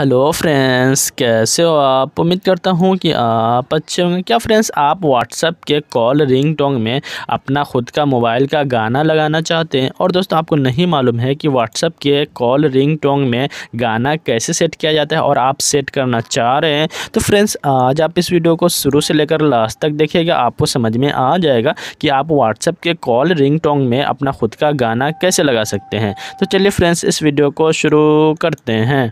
hello friends कैसे हो आप उम्मीद करता हूँ कि आप अच्छे होंगे क्या फ्रेंड्स आप व्हाट्सअप के कॉल रिंग टोंग में अपना खुद का मोबाइल का गाना लगाना चाहते हैं और दोस्तों आपको नहीं मालूम है कि व्हाट्सअप के कॉल रिंग टोंग में गाना कैसे सेट किया जाता है और आप सेट करना चाह रहे हैं तो फ्रेंड्स आज आप इस वीडियो को शुरू से लेकर लास्ट तक देखिएगा आपको समझ में आ जाएगा कि आप व्हाट्सअप के कॉल रिंग टोंग में अपना खुद का गाना कैसे लगा सकते हैं तो चलिए फ्रेंड्स इस वीडियो को शुरू करते हैं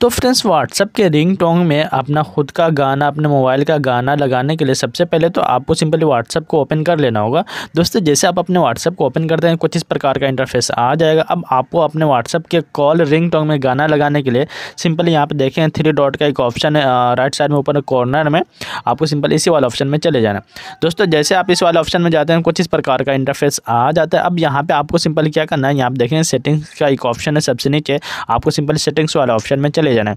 तो फ्रेंड्स व्हाट्सअप के रिंग टोंग में अपना खुद का गाना अपने मोबाइल का गाना लगाने के लिए सबसे पहले तो आपको सिंपली व्हाट्सअप को ओपन कर लेना होगा दोस्तों जैसे आप अपने व्हाट्सअप को ओपन करते हैं कुछ इस प्रकार का इंटरफेस आ जाएगा अब आपको अपने व्हाट्सअप के कॉल रिंग टोंग में गाना लगाने के लिए सिंपली यहाँ पर देखें थ्री डॉट का एक ऑप्शन है राइट साइड में ऊपर कॉर्नर में आपको सिंपल इसी वाले ऑप्शन में चले जाना दोस्तों जैसे आप इस वाले ऑप्शन में जाते हैं कुछ इस प्रकार का इंटरफेस आ जाता है अब यहाँ पर आपको सिंपल क्या करना है यहाँ पर देखें सेटिंग्स का एक ऑप्शन है सबसे नीचे आपको सिंपल सेटिंग्स वाला ऑप्शन में चले ले जाना है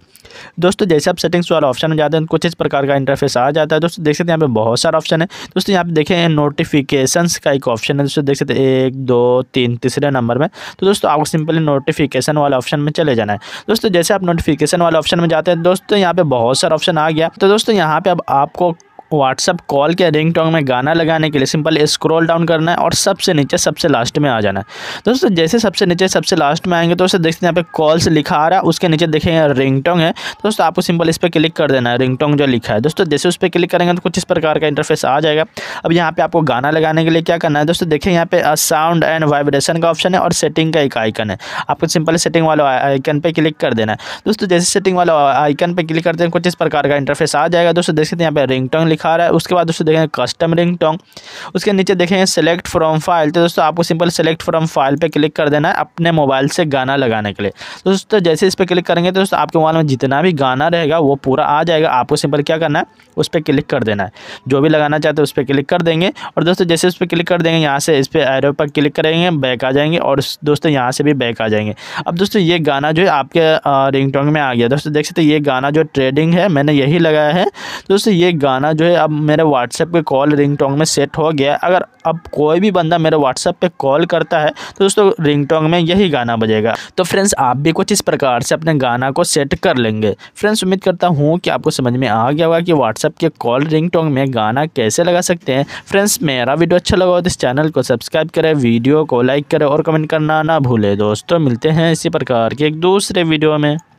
दोस्तों जैसे आप सेटिंग्स वाला ऑप्शन में जाते हैं कुछ इस प्रकार का इंटरफेस आ जाता है दोस्तों देख सकते हैं यहाँ पे बहुत सारा ऑप्शन है दोस्तों यहाँ पे देखें नोटिफिकेशन का एक ऑप्शन है दोस्तों देख सकते हैं एक दो तीन तीसरे नंबर में तो दोस्तों आपको सिंपली नोटिफिकेशन वाले ऑप्शन में चले जाना है दोस्तों जैसे आप नोटिफिकेशन वाले ऑप्शन में जाते हैं दोस्तों यहाँ पे बहुत सारा ऑप्शन आ गया तो दोस्तों यहाँ पे अब आपको व्हाट्सअप कॉल के रिंग में गाना लगाने के लिए सिंपल स्क्रॉल डाउन करना है और सबसे नीचे सबसे लास्ट में आ जाना है दोस्तों जैसे सबसे नीचे सबसे लास्ट में आएंगे तो उसे देखते हैं यहाँ पे कॉल्स लिखा आ रहा है उसके नीचे देखेंगे रिंग है दोस्तों आपको सिंपल इस पर क्लिक कर देना है रिंग जो लिखा है दोस्तों जैसे उस पर क्लिक करेंगे तो कुछ इस प्रकार का इंटरफेस आ जाएगा अब यहाँ पर आपको गाना लगाने के लिए क्या करना है दोस्तों देखें यहाँ पे साउंड एंड वाइब्रेशन का ऑप्शन है और सेटिंग का एक आइकन है आपको सिंपल सेटिंग वाला आइकन पर क्लिक कर देना है दोस्तों जैसे सेटिंग वाला आइकन पर क्लिक करते हैं कुछ इस प्रकार का इंटरफेस आ जाएगा दोस्तों देख सकते हैं यहाँ पे रिंग लिखा दिखा रहा है उसके बाद दोस्तों देखेंगे कस्टम रिंग टोंग उसके नीचे देखेंगे सेलेक्ट फ्रॉम फाइल तो दोस्तों आपको सिंपल सेलेक्ट फ्रॉम फाइल पर क्लिक कर देना है अपने मोबाइल से गाना लगाने के लिए दोस्तों जैसे इस पर क्लिक करेंगे तो दोस्तों आपके मोबाइल में जितना भी गाना रहेगा वो पूरा आ जाएगा आपको सिंपल क्या करना है उस पर क्लिक कर देना है जो भी लगाना चाहते हैं उस पर क्लिक कर देंगे और दोस्तों जैसे उस पर क्लिक कर देंगे यहाँ से इस पर एरो पर क्लिक करेंगे बैक आ जाएंगे और दोस्तों यहाँ से भी बैक आ जाएंगे अब दोस्तों ये गाना जो है आपके रिंग में आ गया दोस्तों देख सकते ये गाना जो ट्रेडिंग है मैंने यही लगाया है दोस्तों ये गाना जो है अब मेरे व्हाट्सएप के कॉल रिंग में सेट हो गया अगर अब कोई भी बंदा मेरे व्हाट्सएप पे कॉल करता है तो दोस्तों रिंग में यही गाना बजेगा तो फ्रेंड्स आप भी कुछ इस प्रकार से अपने गाना को सेट कर लेंगे फ्रेंड्स उम्मीद करता हूँ कि आपको समझ में आ गया होगा कि व्हाट्सएप के कॉल रिंग में गाना कैसे लगा सकते हैं फ्रेंड्स मेरा वीडियो अच्छा लगा हो तो इस चैनल को सब्सक्राइब करें वीडियो को लाइक करें और कमेंट करना ना भूलें दोस्तों मिलते हैं इसी प्रकार के एक दूसरे वीडियो में